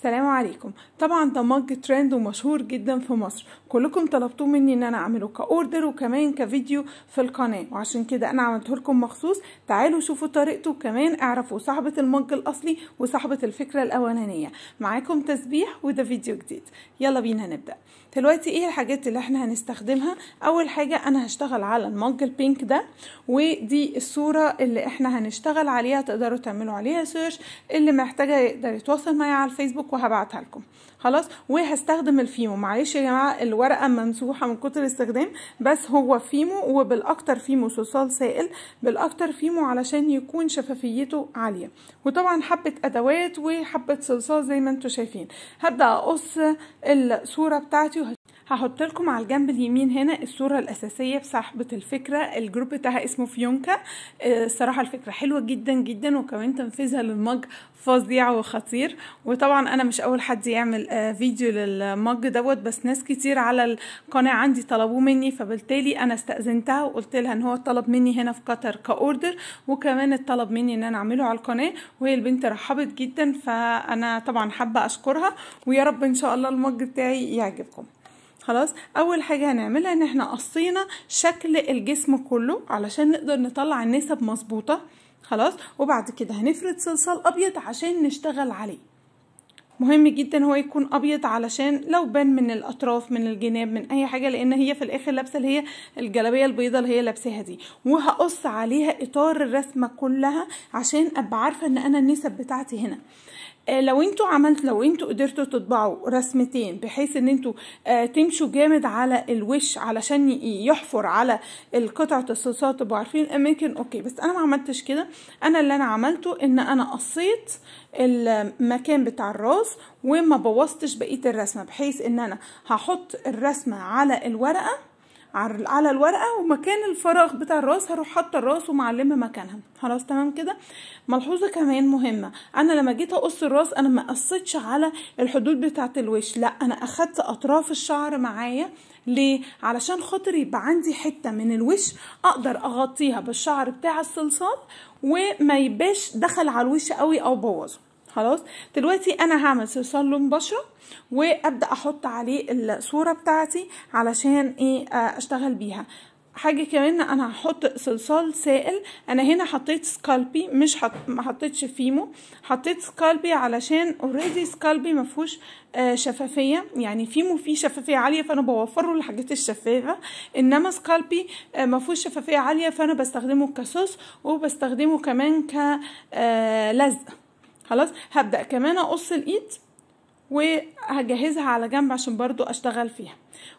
السلام عليكم طبعا ده مج ترند ومشهور جدا في مصر كلكم طلبتوه مني ان انا اعمله كاوردر وكمان كفيديو في القناه وعشان كده انا عملته لكم مخصوص تعالوا شوفوا طريقته وكمان اعرفوا صاحبه المج الاصلي وصاحبه الفكره الاولانيه معاكم تسبيح وده فيديو جديد يلا بينا نبدا دلوقتي ايه الحاجات اللي احنا هنستخدمها اول حاجة انا هشتغل على المج البينك ده ودي الصورة اللي احنا هنشتغل عليها تقدروا تعملوا عليها سيرش اللي محتاجة يقدر يتواصل معايا على الفيسبوك وهبعتها لكم خلاص وهستخدم الفيمو معلش يا جماعه الورقه ممسوحه من كتر الاستخدام بس هو فيمو وبالاكتر فيمو صلصال سائل بالاكتر فيمو علشان يكون شفافيته عاليه وطبعا حبه ادوات وحبه صلصال زي ما انتم شايفين هبدا اقص الصوره بتاعتي هحط لكم على الجنب اليمين هنا الصورة الأساسية بصاحبة الفكرة الجروب بتاعها اسمه فيونكا الصراحة آه، الفكرة حلوة جدا جدا وكمان تنفيذها للمج فظيع وخطير وطبعا أنا مش أول حد يعمل آه، فيديو للمج دوت بس ناس كتير على القناة عندي طلبوه مني فبالتالي أنا استأذنتها وقلت لها إن هو طلب مني هنا في قطر كأوردر وكمان اتطلب مني إن أنا أعمله على القناة وهي البنت رحبت جدا فأنا طبعا حابة أشكرها ويا رب إن شاء الله المج بتاعي يعجبكم خلاص اول حاجه هنعملها ان احنا قصينا شكل الجسم كله علشان نقدر نطلع النسب مظبوطه خلاص وبعد كده هنفرد صلصال ابيض عشان نشتغل عليه مهم جدا هو يكون ابيض علشان لو بان من الاطراف من الجناب من اي حاجه لان هي في الاخر لابسه اللي هي الجلابيه البيضاء اللي هي لابساها دي وهقص عليها اطار الرسمه كلها عشان ابقى عارفه ان انا النسب بتاعتي هنا آه، لو انتوا عملت لو انتوا قدرتوا تطبعوا رسمتين بحيث ان انتوا آه، تمشوا جامد على الوش علشان يحفر على القطعة الصلصال تبقوا عارفين الاماكن اوكي بس انا ما عملتش كده انا اللي انا عملته ان انا قصيت المكان بتاع الراس وما بوظتش بقية الرسمة بحيث ان انا هحط الرسمة على الورقة على الورقه ومكان الفراغ بتاع الراس هروح حاطه الراس ومعلمه مكانها خلاص تمام كده ملحوظه كمان مهمه انا لما جيت اقص الراس انا ما قصيتش على الحدود بتاعه الوش لا انا اخدت اطراف الشعر معايا ليه علشان خاطر يبقى عندي حته من الوش اقدر اغطيها بالشعر بتاع الصلصال وما يبقاش دخل على الوش قوي او بوظه خلاص دلوقتي انا هعمل صلصال لون بشره وابدا احط عليه الصوره بتاعتي علشان ايه آه، اشتغل بيها حاجه كمان انا هحط صلصال سائل انا هنا حطيت سكالبي مش حط... ما حطيتش فيمو حطيت سكالبي علشان اوريدي سكالبي ما آه شفافيه يعني فيمو فيه شفافيه عاليه فانا بوفره للحاجات الشفافه انما سكالبي آه ما فيهوش شفافيه عاليه فانا بستخدمه كصوص وبستخدمه كمان كلزق آه خلاص هبدأ كمان اقص الايد وهجهزها على جنب عشان برضو اشتغل فيها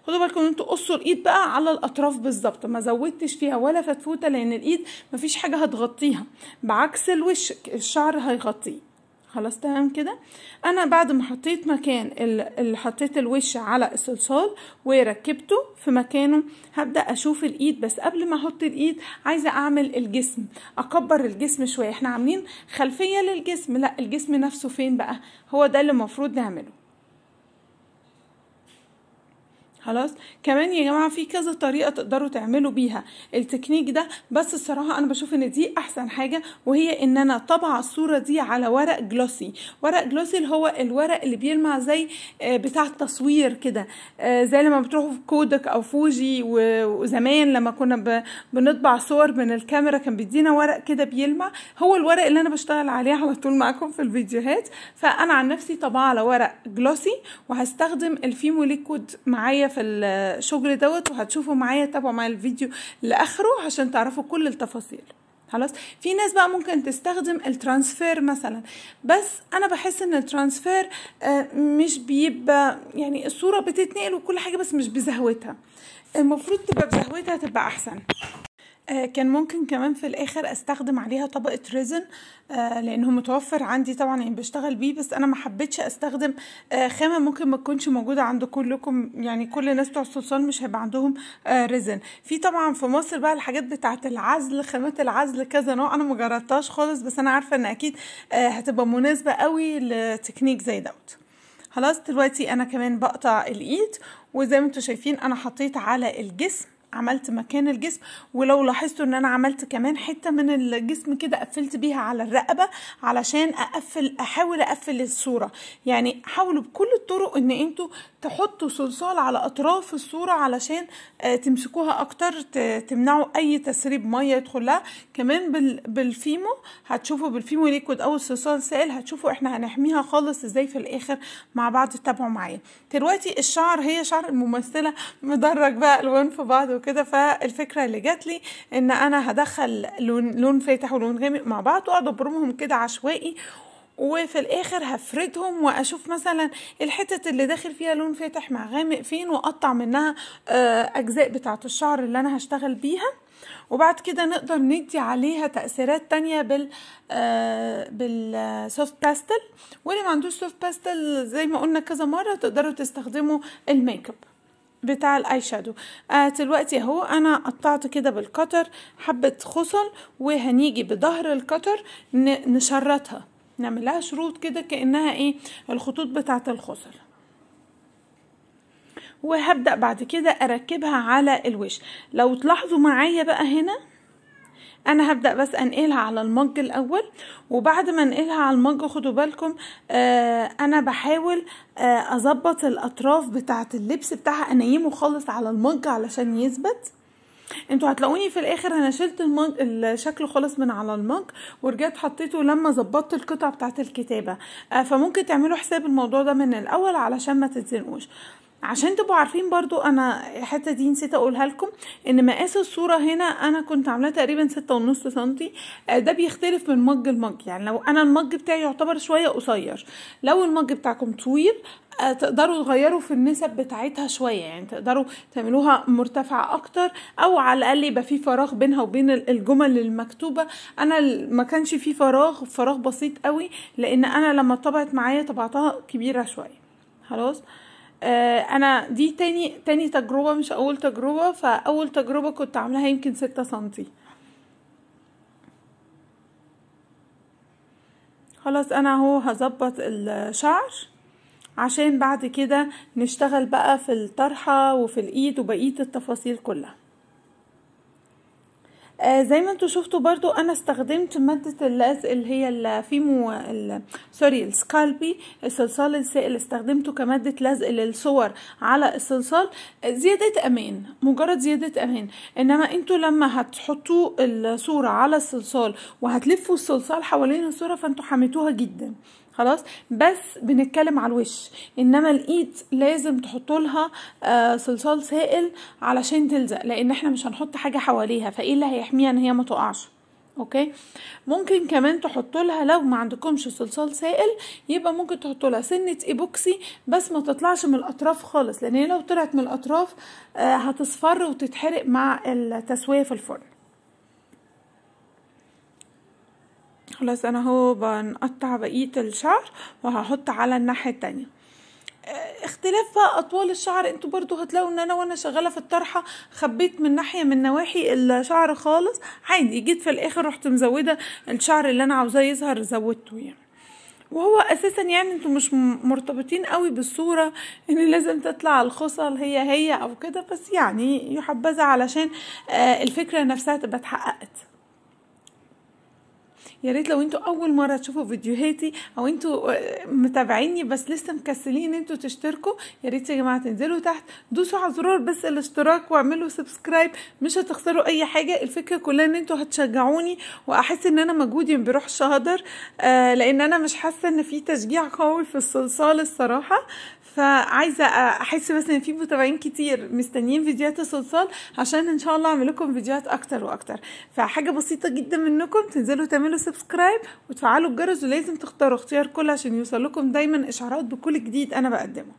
خدوا بالكم ان انتوا قصوا الايد بقى على الاطراف بالظبط ما زودتش فيها ولا فتفوته لان الايد مفيش حاجه هتغطيها بعكس الوش الشعر هيغطيه خلاص تمام كده انا بعد ما حطيت مكان اللي حطيت الوش على الصلصال وركبته في مكانه هبدا اشوف الايد بس قبل ما احط الايد عايزه اعمل الجسم اكبر الجسم شويه احنا عاملين خلفيه للجسم لا الجسم نفسه فين بقى هو ده اللي المفروض نعمله خلاص كمان يا جماعه في كذا طريقه تقدروا تعملوا بيها التكنيك ده بس الصراحه انا بشوف ان دي احسن حاجه وهي ان انا طبع الصوره دي على ورق جلوسي ورق جلوسي اللي هو الورق اللي بيلمع زي آه، بتاع التصوير كده آه، زي لما بتروحوا في كودك او فوجي وزمان لما كنا بنطبع صور من الكاميرا كان بيدينا ورق كده بيلمع هو الورق اللي انا بشتغل عليه على طول معاكم في الفيديوهات فانا عن نفسي طبعه على ورق جلوسي وهستخدم الفيمو ليكود معايا في الشغل دوت وهتشوفوا معايا تابعوا معايا الفيديو لاخره عشان تعرفوا كل التفاصيل خلاص في ناس بقى ممكن تستخدم الترانسفير مثلا بس انا بحس ان الترانسفير آه، مش بيبقى يعني الصوره بتتنقل وكل حاجه بس مش بزهوتها المفروض تبقى بزهوتها تبقى احسن آه، كان ممكن كمان في الاخر استخدم عليها طبقه ريزن آه، لانه متوفر عندي طبعا يعني بشتغل بيه بس انا ما حبيتش استخدم آه، خامه ممكن ما تكونش موجوده عند كلكم يعني كل الناس بتوع الصلصال مش هيبقى عندهم ريزن في طبعا في مصر بقى الحاجات بتاعه العزل خامات العزل كذا نوع انا ما جربتهاش خالص بس انا عارفه ان اكيد هتبقى مناسبه قوي لتكنيك زي دوت خلاص دلوقتي انا كمان بقطع الايد وزي ما انتم شايفين انا حطيت على الجسم عملت مكان الجسم ولو لاحظتوا ان انا عملت كمان حته من الجسم كده قفلت بيها على الرقبه علشان اقفل احاول اقفل الصوره يعني حاولوا بكل الطرق ان انتوا تحطوا صلصال على اطراف الصوره علشان آه، تمسكوها اكتر تمنعوا اي تسريب ميه يدخل لها كمان بالفيمو هتشوفوا بالفيمو ليكود او الصلصال سائل هتشوفوا احنا هنحميها خالص ازاي في الاخر مع بعض تتابعوا معايا دلوقتي الشعر هي شعر الممثله مدرج بقى الوان في بعض وكده فالفكره اللي جات لي ان انا هدخل لون لون فاتح ولون غامق مع بعض واقعد ابرمهم كده عشوائي وفي الاخر هفردهم واشوف مثلا الحتت اللي داخل فيها لون فاتح مع غامق فين واقطع منها آه، اجزاء بتاعه الشعر اللي انا هشتغل بيها وبعد كده نقدر ندي عليها تأثيرات تانية بال آه، بالسوفت باستل واللي ما عندوش سوفت باستل زي ما قلنا كذا مرة تقدروا تستخدموا الميك اب بتاع الاي شادو آه دلوقتي اهو انا قطعت كده بالقطر حبه خصل وهنيجي بظهر القطر نشرطها نعملها شروط كده كانها ايه الخطوط بتاعه الخصل وهبدا بعد كده اركبها على الوش لو تلاحظوا معايا بقى هنا انا هبدأ بس انقلها على المج الاول وبعد ما انقلها على المج خدوا بالكم آه انا بحاول آه اظبط الاطراف بتاعة اللبس بتاعها انيمه خالص على المج علشان يثبت انتوا هتلاقوني في الاخر انا شلت المج الشكل خالص من على المج ورجعت حطيته لما ظبطت القطع بتاعه الكتابه آه، فممكن تعملوا حساب الموضوع ده من الاول علشان ما تتزنقوش عشان تبقوا عارفين برضو انا الحته دي نسيت اقولها لكم ان مقاس الصوره هنا انا كنت عاملاه تقريبا ستة ونص سنتي آه، ده بيختلف من مج لمج يعني لو انا المج بتاعي يعتبر شويه قصير لو المج بتاعكم طويل آه، تقدروا تغيروا في النسب بتاعتها شويه يعني تقدروا تعملوها مرتفعه اكتر او على الاقل يبقى في فراغ بينها وبين الجمل المكتوبه انا ما كانش في فراغ فراغ بسيط قوي لان انا لما طبعت معايا طبعتها كبيره شويه خلاص آه، انا دي تاني تاني تجربه مش اول تجربه فاول تجربه كنت عاملاها يمكن ستة سنتي خلاص انا اهو هظبط الشعر عشان بعد كده نشتغل بقى في الطرحه وفي الايد وبقيه التفاصيل كلها آه زي ما انتوا شفتوا برضو انا استخدمت مادة اللزق اللي هي الفيمو سوري السكالبي الصلصال السائل استخدمته كمادة لزق للصور على الصلصال زيادة امان مجرد زيادة امان انما انتوا لما هتحطوا الصورة على الصلصال وهتلفوا الصلصال حوالين الصورة فانتوا حميتوها جدا خلاص بس بنتكلم على الوش انما الايد لازم تحطولها آه صلصال سائل علشان تلزق لان احنا مش هنحط حاجه حواليها فايه اللي هيحميها ان هي ما تقعش اوكي ممكن كمان تحطوا لها لو ما عندكمش صلصال سائل يبقى ممكن تحطوا لها سنه ايبوكسي بس ما تطلعش من الاطراف خالص لان هي لو طلعت من الاطراف آه هتصفر وتتحرق مع التسويه في الفرن خلاص انا اهو بنقطع بقيه الشعر وهحط على الناحيه التانية آه، اختلاف بقى اطوال الشعر انتوا برضو هتلاقوا ان انا وانا شغاله في الطرحه خبيت من ناحيه من نواحي الشعر خالص عادي جيت في الاخر رحت مزوده الشعر اللي انا عاوزاه يظهر زودته يعني وهو اساسا يعني انتوا مش مرتبطين قوي بالصوره ان لازم تطلع الخصل هي هي او كده بس يعني يحبذا علشان آه، الفكره نفسها تبقى اتحققت يا ريت لو انتوا اول مره تشوفوا فيديوهاتي او انتوا آه، متابعيني بس لسه مكسلين انتوا تشتركوا يا ريت يا جماعه تنزلوا تحت دوسوا على زرار بس الاشتراك واعملوا سبسكرايب مش هتخسروا اي حاجه الفكره كلها ان انتوا هتشجعوني واحس ان انا مجهودي ما بيروحش هدر آه لان انا مش حاسه ان في تشجيع قوي في الصلصال الصراحه فعايزه احس بس ان في متابعين كتير مستنيين فيديوهات الصلصال عشان ان شاء الله اعمل لكم فيديوهات اكتر واكتر فحاجه بسيطه جدا منكم تنزلوا تعملوا سبسكرايب وتفعلوا الجرس ولازم تختاروا اختيار كل عشان يوصل لكم دايما اشعارات بكل جديد انا بقدمه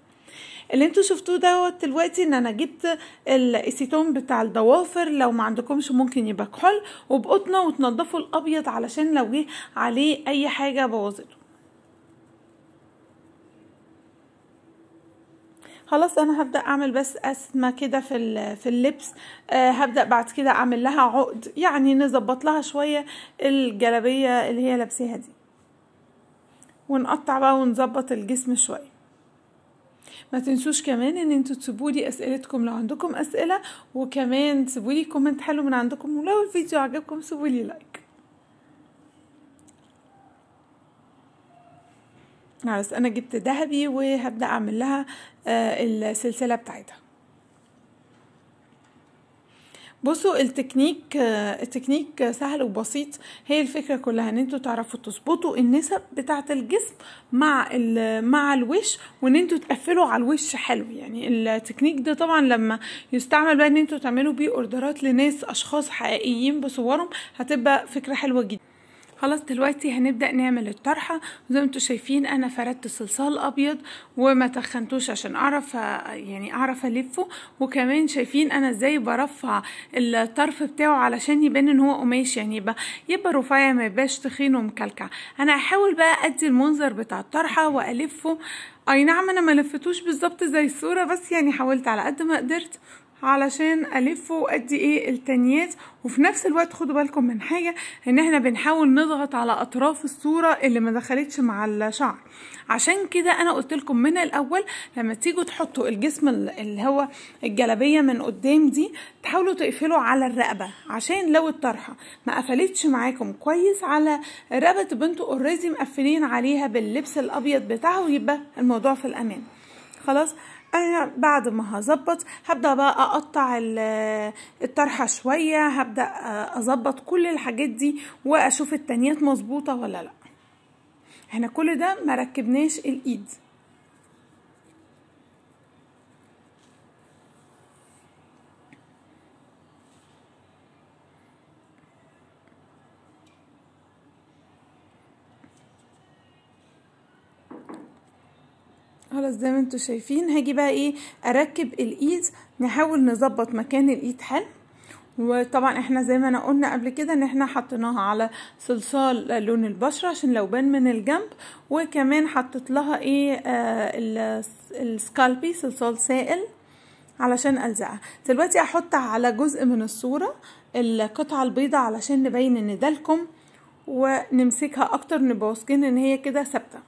اللي انتوا شفتوه دوت دلوقتي ان انا جبت الاسيتون بتاع الضوافر لو ما عندكمش ممكن يبقى كحول وبقطنه وتنضفوا الابيض علشان لو جه عليه اي حاجه بوظته خلاص انا هبدا اعمل بس اسمه كده في في اللبس آه هبدا بعد كده اعمل لها عقد يعني نظبط لها شويه الجلابيه اللي هي لابساها دي ونقطع بقى ونظبط الجسم شويه ما تنسوش كمان ان انتوا تسيبوا لي اسئلتكم لو عندكم اسئله وكمان تسيبوا لي كومنت حلو من عندكم ولو الفيديو عجبكم سيبوا لي لايك خلاص آه، انا جبت ذهبي وهبدا اعمل لها آه، السلسله بتاعتها بصوا التكنيك آه، التكنيك سهل وبسيط هي الفكره كلها ان انتوا تعرفوا تظبطوا النسب بتاعه الجسم مع مع الوش وان انتوا تقفلوا على الوش حلو يعني التكنيك ده طبعا لما يستعمل بقى ان انتوا تعملوا بيه اوردرات لناس اشخاص حقيقيين بصورهم هتبقى فكره حلوه جدا خلاص دلوقتي هنبدأ نعمل الطرحة زي ما انتوا شايفين انا فردت صلصال ابيض وما تخنتوش عشان اعرف يعني اعرف الفه وكمان شايفين انا ازاي برفع الطرف بتاعه علشان يبان ان هو قماش يعني يبقى يبقى رفيع ما يبقاش تخين ومكلكع انا هحاول بقى ادي المنظر بتاع الطرحة والفه اي نعم انا ما لفتوش بالظبط زي الصورة بس يعني حاولت على قد ما قدرت علشان الف وادي ايه التانيات وفي نفس الوقت خدوا بالكم من حاجة ان احنا بنحاول نضغط على اطراف الصورة اللي ما دخلتش مع الشعر عشان كده انا قلت لكم من الاول لما تيجوا تحطوا الجسم اللي هو الجلابية من قدام دي تحاولوا تقفلوا على الرقبة عشان لو الطرحة ما قفلتش معاكم كويس على رقبة تبقى انتوا اوريدي مقفلين عليها باللبس الابيض بتاعه يبقى الموضوع في الامان خلاص انا بعد ما هظبط هبدا بقى اقطع الطرحه شويه هبدا آه، اظبط كل الحاجات دي واشوف التانيات مظبوطه ولا لا احنا كل ده مركبناش الايد خلاص زي ما انتوا شايفين هاجي بقى ايه اركب الايد نحاول نظبط مكان الايد حلو وطبعا احنا زي ما انا قلنا قبل كده ان احنا حطيناها على صلصال لون البشره عشان لو بان من الجنب وكمان حطيت لها ايه آه السكالبي صلصال سائل علشان الزقها دلوقتي احط على جزء من الصوره القطعه البيضاء علشان نبين ان ده لكم ونمسكها اكتر نبقى ان هي كده ثابته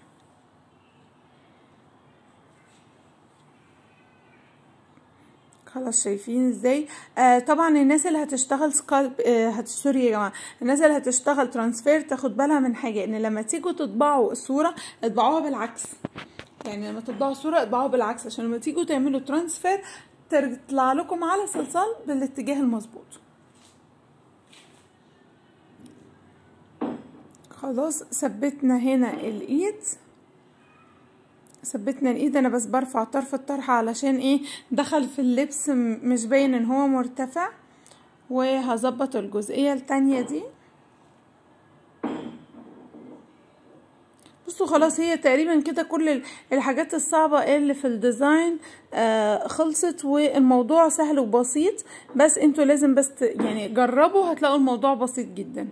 خلاص شايفين ازاي آه طبعا الناس اللي هتشتغل سكالب آه سوري يا جماعه الناس اللي هتشتغل ترانسفير تاخد بالها من حاجه ان لما تيجوا تطبعوا الصوره اطبعوها بالعكس يعني لما تطبعوا صوره اطبعوها بالعكس عشان لما تيجوا تعملوا ترانسفير تطلع لكم على صلصال بالاتجاه المظبوط خلاص ثبتنا هنا الايد ثبتنا الايد انا بس برفع طرف الطرحة علشان ايه دخل في اللبس مش باين ان هو مرتفع وهظبط الجزئية التانية دي بصوا خلاص هي تقريبا كده كل الحاجات الصعبة اللي في الديزاين آه خلصت والموضوع سهل وبسيط بس انتوا لازم بس يعني جربوا هتلاقوا الموضوع بسيط جدا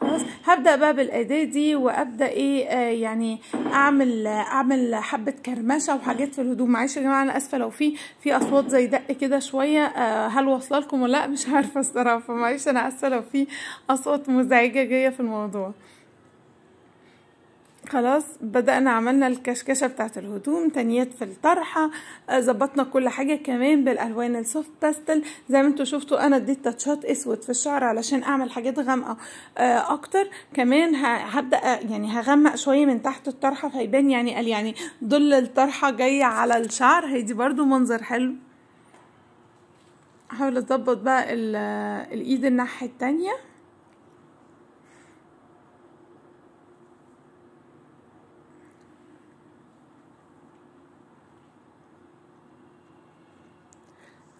خلاص هبدا بقى بالايديه دي وابدا ايه آه يعني اعمل اعمل حبه كرمشه وحاجات في الهدوم معلش يا جماعه انا اسفه لو في في اصوات زي دق كده شويه آه هل واصله لكم ولا لا مش عارفه الصراحه معلش انا اسفه لو في اصوات مزعجه جايه في الموضوع خلاص بدأنا عملنا الكشكشة بتاعت الهدوم تانيات في الطرحة آه، ظبطنا كل حاجة كمان بالألوان السوفت باستل زي ما انتوا شفتوا أنا اديت تاتشات أسود في الشعر علشان أعمل حاجات غامقة آه، أكتر كمان هبدأ يعني هغمق شوية من تحت الطرحة فيبان يعني قال يعني ظل الطرحة جاية على الشعر هيدي برضو منظر حلو هحاول اظبط بقى الايد الناحية التانية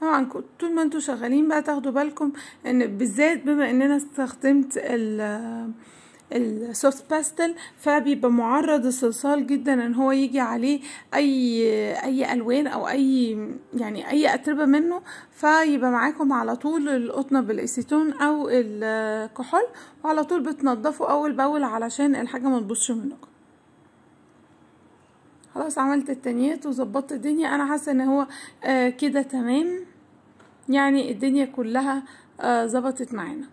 طبعا طول ما انتوا شغالين بقى تاخدوا بالكم ان بالذات بما ان انا استخدمت ال السوفت باستل فبيبقى معرض الصلصال جدا ان هو يجي عليه اي اي الوان او اي يعني اي اتربه منه فيبقى معاكم على طول القطنه بالاسيتون او الكحول وعلى طول بتنضفوا اول باول علشان الحاجه ما تبصش منكم خلاص عملت التانيات وظبطت الدنيا انا حاسه ان هو آه، كده تمام يعني الدنيا كلها آه، ظبطت معانا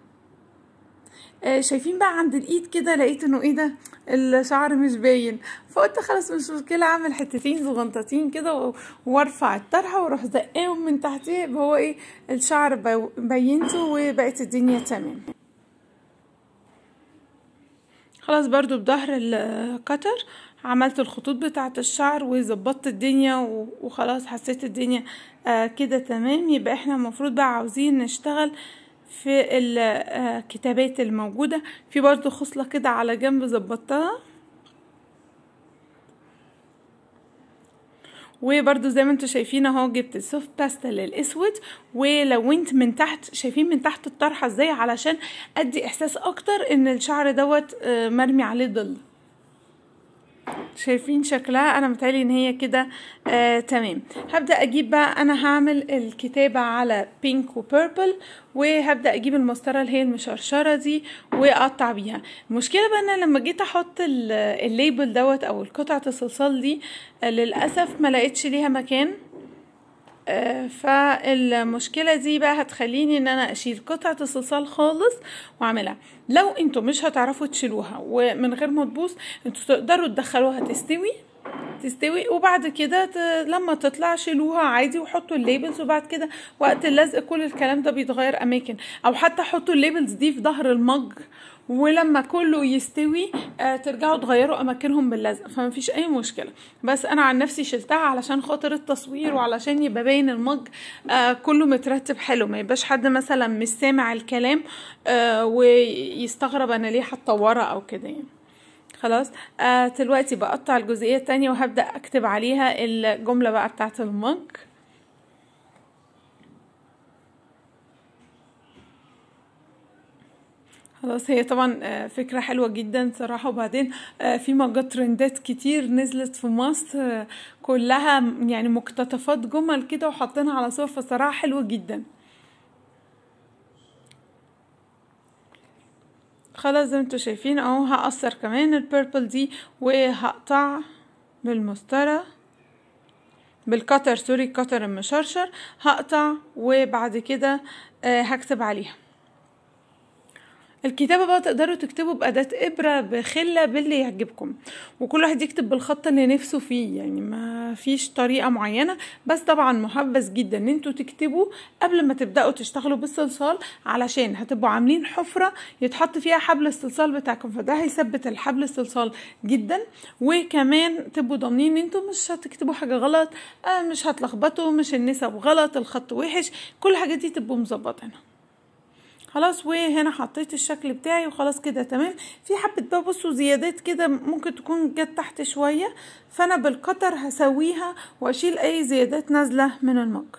آه، شايفين بقى عند الايد كده لقيت انه ايه ده الشعر مش باين فقلت خلاص مش مشكله اعمل حتتين صغنطتين كده وارفع الطرحه واروح زقاهم من تحت هو ايه الشعر بينته وبقت الدنيا تمام خلاص برضو بظهر القطر عملت الخطوط بتاعه الشعر وظبطت الدنيا وخلاص حسيت الدنيا آه كده تمام يبقى احنا المفروض بقى عاوزين نشتغل في الكتابات آه، الموجودة في برضو خصلة كده على جنب زبطتها وبرده زي ما انتم شايفين اهو جبت السوفت باستل الاسود ولونت من تحت شايفين من تحت الطرحه ازاي علشان ادي احساس اكتر ان الشعر دوت آه، مرمي عليه ضل شايفين شكلها انا متهيألي ان هي كده آه تمام هبدا اجيب بقى انا هعمل الكتابه على بينك وبيربل وهبدا اجيب المسطره اللي هي المشرشره دي واقطع بيها المشكله بقى ان انا لما جيت احط الليبل دوت او قطعه الصلصال دي آه، للاسف ما لقيتش ليها مكان فالمشكلة دي بقى هتخليني ان انا اشيل قطعة الصلصال خالص واعملها لو انتوا مش هتعرفوا تشيلوها ومن غير ما تبوظ انتوا تقدروا تدخلوها تستوي تستوي وبعد كده لما تطلع شيلوها عادي وحطوا الليبلز وبعد كده وقت اللزق كل الكلام ده بيتغير اماكن او حتى حطوا الليبلز دي في ظهر المج ولما كله يستوي آه ترجعوا تغيروا اماكنهم باللزق فما فيش اي مشكله بس انا عن نفسي شلتها علشان خاطر التصوير وعلشان يبقى باين المج آه كله مترتب حلو ما يبقاش حد مثلا مش سامع الكلام آه ويستغرب انا ليه هتطورها او كده يعني خلاص آه دلوقتي بقطع الجزئية التانية وهبدأ اكتب عليها الجملة بقى بتاعة المونك خلاص هي طبعا آه، فكرة حلوة جدا صراحة وبعدين آه، في مجات ترندات كتير نزلت في مصر آه، كلها يعني مقتطفات جمل كده وحاطينها على صور فصراحة حلوة جدا خلاص زي ما انتم شايفين اهو هقصر كمان البيربل دي وهقطع بالمسطره بالكتر سوري كتر المشرشر هقطع وبعد كده آه، هكتب عليها الكتابة بقى تقدروا تكتبوا بأداة إبرة بخلة باللي يعجبكم وكل واحد يكتب بالخط اللي نفسه فيه يعني ما فيش طريقة معينة بس طبعا محبس جدا ان انتوا تكتبوا قبل ما تبدأوا تشتغلوا بالصلصال علشان هتبقوا عاملين حفرة يتحط فيها حبل الصلصال بتاعكم فده هيثبت الحبل الصلصال جدا وكمان تبقوا ضامنين ان انتوا مش هتكتبوا حاجة غلط مش هتلخبطوا مش النسب غلط الخط وحش كل الحاجات دي تبقوا مظبطينها خلاص وهنا حطيت الشكل بتاعي وخلاص كده تمام في حبه بقى بصوا زيادات كده ممكن تكون جت تحت شويه فانا بالقطر هسويها واشيل اي زيادات نازله من المج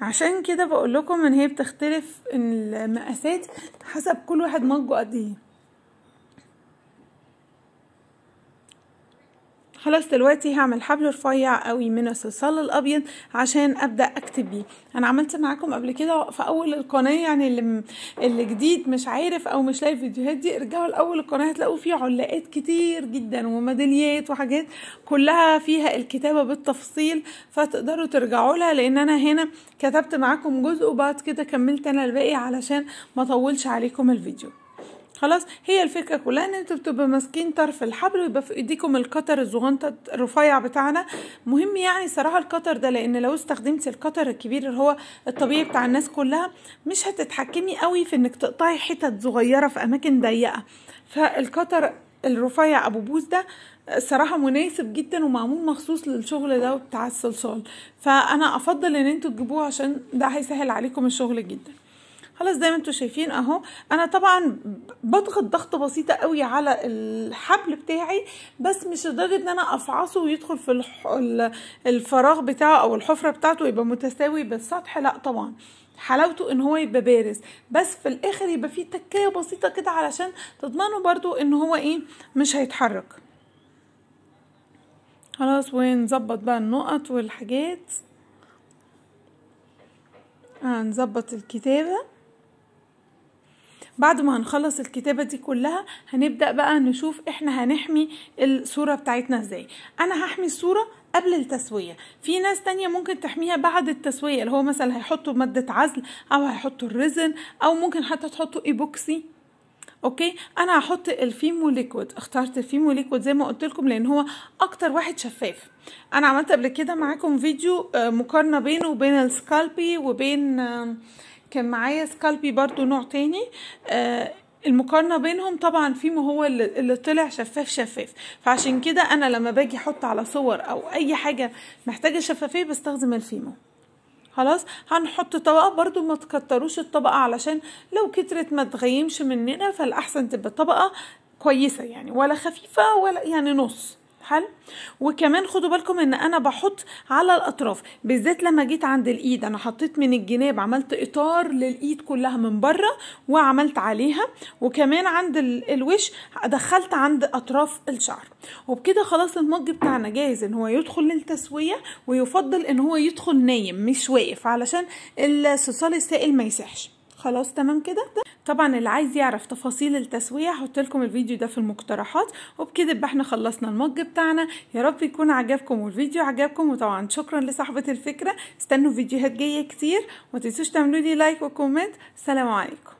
عشان كده بقول لكم ان هي بتختلف المقاسات حسب كل واحد مجه قد ايه خلاص دلوقتي هعمل حبل رفيع قوي من الصلصال الابيض عشان ابدا اكتب بيه انا عملت معاكم قبل كده في اول القناه يعني اللي اللي جديد مش عارف او مش لاقي الفيديوهات دي ارجعوا لاول القناه هتلاقوا فيه علاقات كتير جدا وميداليات وحاجات كلها فيها الكتابه بالتفصيل فتقدروا ترجعوا لها لان انا هنا كتبت معاكم جزء وبعد كده كملت انا الباقي علشان ما اطولش عليكم الفيديو خلاص هي الفكره كلها ان انتوا بتبقوا ماسكين طرف الحبل ويبقى في ايديكم القطر الزغنطه الرفيع بتاعنا مهم يعني صراحه القطر ده لان لو استخدمتي القطر الكبير اللي هو الطبيعي بتاع الناس كلها مش هتتحكمي قوي في انك تقطعي حتت صغيره في اماكن ضيقه فالقطر الرفيع ابو بوز ده صراحه مناسب جدا ومعمول مخصوص للشغل ده بتاع الصلصال فانا افضل ان انتوا تجيبوه عشان ده هيسهل عليكم الشغل جدا خلاص زي ما انتم شايفين اهو انا طبعا بضغط ضغطه بسيطه قوي على الحبل بتاعي بس مش لدرجه ان انا افعصه ويدخل في الفراغ بتاعه او الحفره بتاعته يبقى متساوي بالسطح لا طبعا حلاوته ان هو يبقى بارز بس في الاخر يبقى فيه تكايه بسيطه كده علشان تضمنوا برضو ان هو ايه مش هيتحرك خلاص ونظبط بقى النقط والحاجات هنظبط آه، الكتابه بعد ما هنخلص الكتابة دي كلها هنبدأ بقى نشوف احنا هنحمي الصورة بتاعتنا ازاي انا هحمي الصورة قبل التسوية في ناس تانية ممكن تحميها بعد التسوية اللي هو مثلا هيحطوا مادة عزل او هيحطوا الرزن او ممكن حتى تحطوا ايبوكسي اوكي انا هحط الفيمو ليكويد اخترت الفيمو ليكويد زي ما قلت لكم لان هو اكتر واحد شفاف انا عملت قبل كده معاكم فيديو آه، مقارنه بينه وبين السكالبي وبين كان معايا سكالبي برضو نوع تاني آه المقارنه بينهم طبعا فيما هو اللي طلع شفاف شفاف فعشان كده انا لما باجي احط على صور او اي حاجه محتاجه شفافيه بستخدم الفيمو خلاص هنحط طبقه برضو ما تكتروش الطبقه علشان لو كترت ما تغيمش مننا فالاحسن تبقى طبقه كويسه يعني ولا خفيفه ولا يعني نص حلو وكمان خدوا بالكم ان انا بحط على الاطراف بالذات لما جيت عند الايد انا حطيت من الجناب عملت اطار للايد كلها من بره وعملت عليها وكمان عند الوش دخلت عند اطراف الشعر وبكده خلاص المج بتاعنا جاهز ان هو يدخل للتسويه ويفضل ان هو يدخل نايم مش واقف علشان الصلصال السائل ما يسحش خلاص تمام كده طبعا اللي عايز يعرف تفاصيل التسويه هحط لكم الفيديو ده في المقترحات وبكده يبقى احنا خلصنا المج بتاعنا يا رب يكون عجبكم والفيديو عجبكم وطبعا شكرا لصاحبه الفكره استنوا فيديوهات جايه كتير وما تنسوش تعملوا لي لايك وكومنت سلام عليكم